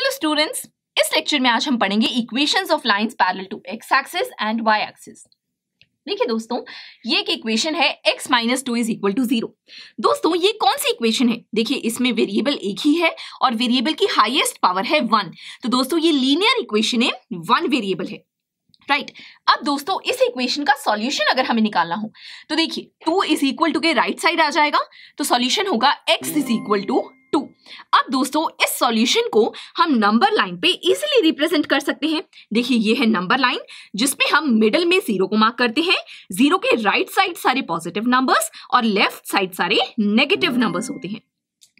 Hello students इस lecture में आज हम पढ़ेंगे equations of lines parallel to X axis and Y axis देखिए दोस्तों ये एक इक्वेशन है X minus two is equal to zero दोस्तों ये कौन सी इक्वेशन है देखिए इसमें वेरिएबल एक ही है और वेरिएबल की हाइएस्ट पावर है वन तो दोस्तों ये लीनियर इक्वेशन है वन वेरिएबल है राइट right. अब दोस्तों इस इक्वेशन का सॉल्यूशन अगर हमें निकालना हो तो देखिए टू इज इक्वल टू के राइट साइड आ जाएगा तो सॉल्यूशन होगा X is equal to two दोस्तों इस सॉल्यूशन को हम नंबर लाइन पे इजीली रिप्रेजेंट कर सकते हैं देखिए ये है नंबर लाइन जिसपे हम मिडल में जीरो को मार्क करते हैं जीरो के राइट साइड सारे पॉजिटिव नंबर्स और लेफ्ट साइड सारे नेगेटिव नंबर्स होते हैं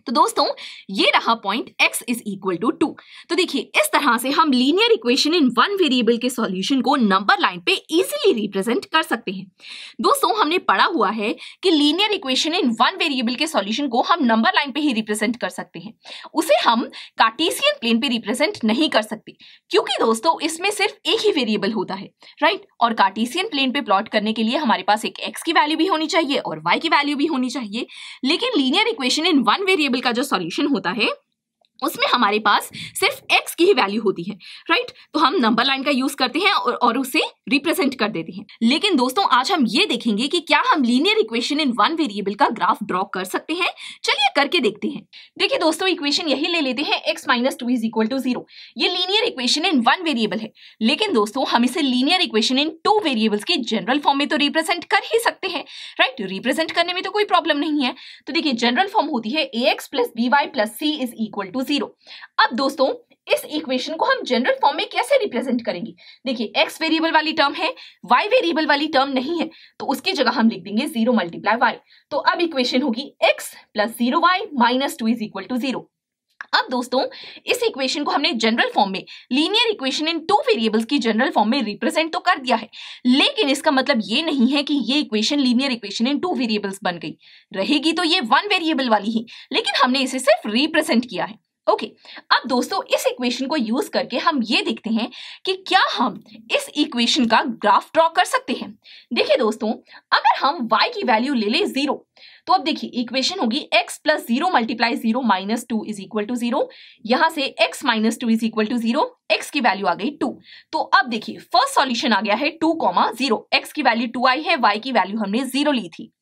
तो दोस्तों ये रहा point x is equal to two तो देखिए इस तरह से हम linear equation in one variable के सॉल्यूशन को नंबर लाइन पे इजीली रिप्रेजेंट कर सकते हैं दोस्तों हमने पढ़ा हुआ है कि linear equation in one variable के सॉल्यूशन को हम नंबर लाइन पे ही रिप्रेजेंट कर सकते हैं उसे हम कार्टेशियन प्लेन पे रिप्रेजेंट नहीं कर सकते क्योंकि दोस्तों इसमें सिर्फ एक ही वेरिएबल होता है राइट और कार्टेशियन प्लेन पे प्लॉट करने के लिए हमारे पास एक एक्स की वैल्यू भी होनी चाहिए और वाई की वैल्यू भी होनी चाहिए लेकिन linear equation in one variable table का जो सॉल्यूशन होता है उसमें हमारे पास सिर्फ x की ही वैल्यू होती है राइट तो हम नंबर लाइन का यूज करते हैं और, और उसे रिप्रेजेंट कर देते हैं लेकिन दोस्तों आज हम ये देखेंगे कि क्या हम linear equation in one variable का ग्राफ ड्रॉ कर सकते हैं चलिए करके देखते हैं देखिए दोस्तों इक्वेशन यही ले लेते हैं x minus two is equal to zero ये linear equation in one variable है लेकिन दोस्तों हम इसे linear equation in two variables के जनरल फॉर्म में तो रिप्रेजेंट कर ही सकते हैं राइट रिप्रेजेंट करने में तो कोई प्रॉब्लम नहीं है तो देखिए जनरल फॉर्म होती है a x plus b y plus c is equal to zero अब दोस्तों इस इक्वेशन को हम जनरल फॉर्म में कैसे रिप्रेजेंट करेंगे देखिए x वेरिएबल वाली टर्म है y वेरिएबल वाली टर्म नहीं है तो उसकी जगह हम लिख देंगे जीरो मल्टीप्लाई वाई तो अब इक्वेशन होगी x plus zero y minus two is equal to zero अब दोस्तों इस इक्वेशन को हमने जनरल फॉर्म में linear equation in two variables की जनरल फॉर्म में रिप्रेजेंट तो कर दिया है लेकिन इसका मतलब ये नहीं है कि ये equation linear equation in two variables बन गई रहेगी तो ये वन वेरिएबल वाली ही लेकिन हमने इसे सिर्फ रिप्रेजेंट किया है ओके okay, अब दोस्तों इस इक्वेशन को यूज करके हम ये देखते हैं कि क्या हम इस इक्वेशन का ग्राफ ड्रॉ कर सकते हैं देखिए दोस्तों अगर हम y की वैल्यू ले ले जीरो तो अब देखिए इक्वेशन होगी x plus zero multiply zero minus two is equal to zero यहां से x minus two is equal to zero x की वैल्यू आ गई टू तो अब देखिए फर्स्ट सॉल्यूशन आ गया है टू कॉमा जीरो एक्स की वैल्यू टू आई है वाई की वैल्यू हमने जीरो ली थी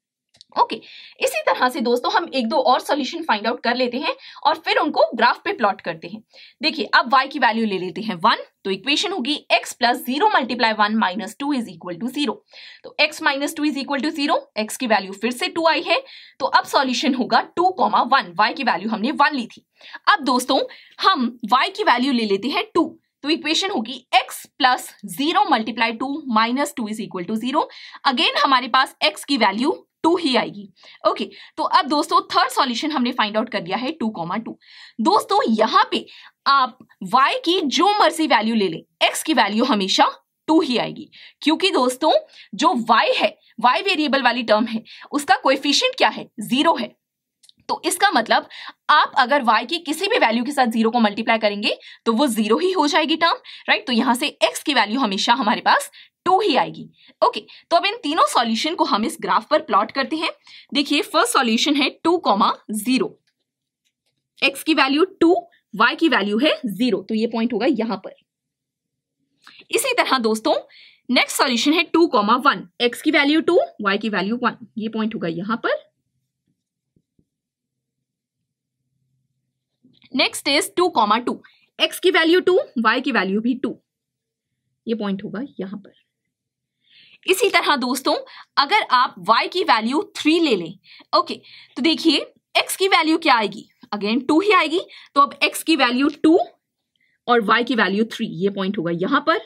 ओके okay. इसी तरह से दोस्तों हम एक दो और सॉल्यूशन फाइंड आउट कर लेते हैं और फिर उनको ग्राफ पे प्लॉट करते हैं देखिए अब y की वैल्यू ले लेते हैं वन तो इक्वेशन होगी x plus zero multiply one minus two is equal to zero तो x minus two is equal to zero x की वैल्यू फिर से टू आई है तो अब सॉल्यूशन होगा टू कॉमा वन वाई की वैल्यू हमने वन ली थी अब दोस्तों हम वाई की वैल्यू ले लेते हैं टू तो इक्वेशन होगी x plus zero multiply two minus two is equal to zero again हमारे पास x की वैल्यू टू ही आएगी ओके okay, तो अब दोस्तों थर्ड सॉल्यूशन हमने फाइंड आउट कर लिया है टू कॉमा टू दोस्तों यहां पे आप y की जो मर्जी वैल्यू ले लें x की वैल्यू हमेशा टू ही आएगी क्योंकि दोस्तों जो y है y वेरिएबल वाली टर्म है उसका कोएफिशिएंट क्या है जीरो है तो इसका मतलब आप अगर y की किसी भी वैल्यू के साथ जीरो को मल्टीप्लाई करेंगे तो वो जीरो ही हो जाएगी टर्म राइट तो यहां से x की वैल्यू हमेशा हमारे पास टू ही आएगी ओके okay, तो अब इन तीनों सॉल्यूशन को हम इस ग्राफ पर प्लॉट करते हैं देखिए फर्स्ट सॉल्यूशन है टू कॉमा जीरो एक्स की वैल्यू टू वाई की वैल्यू है जीरो तो ये पॉइंट होगा यहां पर इसी तरह दोस्तों नेक्स्ट सॉल्यूशन है टू कॉमा वन एक्स की वैल्यू टू वाई की वैल्यू वन ये पॉइंट होगा यहां पर next is two comma two x की वैल्यू टू वाई की वैल्यू भी टू ये पॉइंट होगा यहां पर इसी तरह दोस्तों अगर आप y की वैल्यू थ्री ले लें ओके तो देखिए x की वैल्यू क्या आएगी अगेन टू ही आएगी तो अब x की वैल्यू टू और y की वैल्यू थ्री ये पॉइंट होगा यहां पर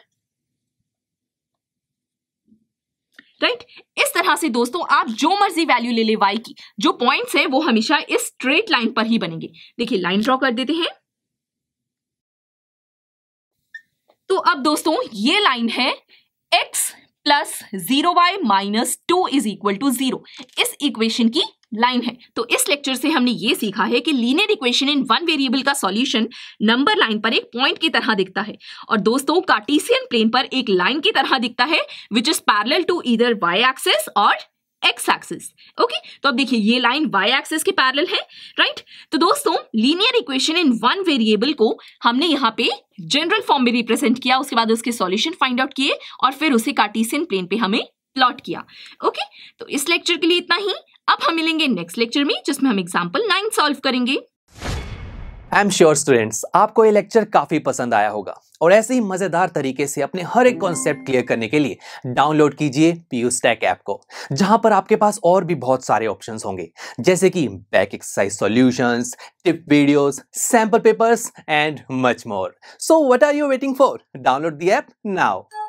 राइट right? इस तरह से दोस्तों आप जो मर्जी वैल्यू ले ले y की जो पॉइंट्स है वो हमेशा इस स्ट्रेट लाइन पर ही बनेंगे देखिए लाइन ड्रॉ कर देते हैं तो अब दोस्तों ये लाइन है x plus zero y minus two is equal to zero इस इक्वेशन की लाइन है तो इस लेक्चर से हमने ये सीखा है कि linear equation in one variable का सॉल्यूशन नंबर लाइन पर एक पॉइंट की तरह दिखता है और दोस्तों कार्टेशियन प्लेन पर एक लाइन की तरह दिखता है विच इज पैरेलल टू इधर वाई एक्सिस और एक्स एक्सिस ओके तो अब देखिए ये लाइन वाई एक्सिस के पैरल है राइट right? तो दोस्तों linear equation in one variable को हमने यहाँ पे जनरल फॉर्म में रिप्रेजेंट किया उसके बाद उसके सॉल्यूशन फाइंड आउट किए और फिर उसे कार्टिसियन प्लेन पे हमें प्लॉट किया ओके okay? तो इस लेक्चर के लिए इतना ही अब हम मिलेंगे नेक्स्ट लेक्चर में जिसमें हम एग्जाम्पल नाइन सॉल्व करेंगे आई एम श्योर स्टूडेंट्स आपको ये लेक्चर काफ़ी पसंद आया होगा और ऐसे ही मज़ेदार तरीके से अपने हर एक कॉन्सेप्ट क्लियर करने के लिए डाउनलोड कीजिए पी स्टैक ऐप को जहां पर आपके पास और भी बहुत सारे ऑप्शन होंगे जैसे कि back exercise solutions, tip videos, sample papers and much more so what are you waiting for download the app now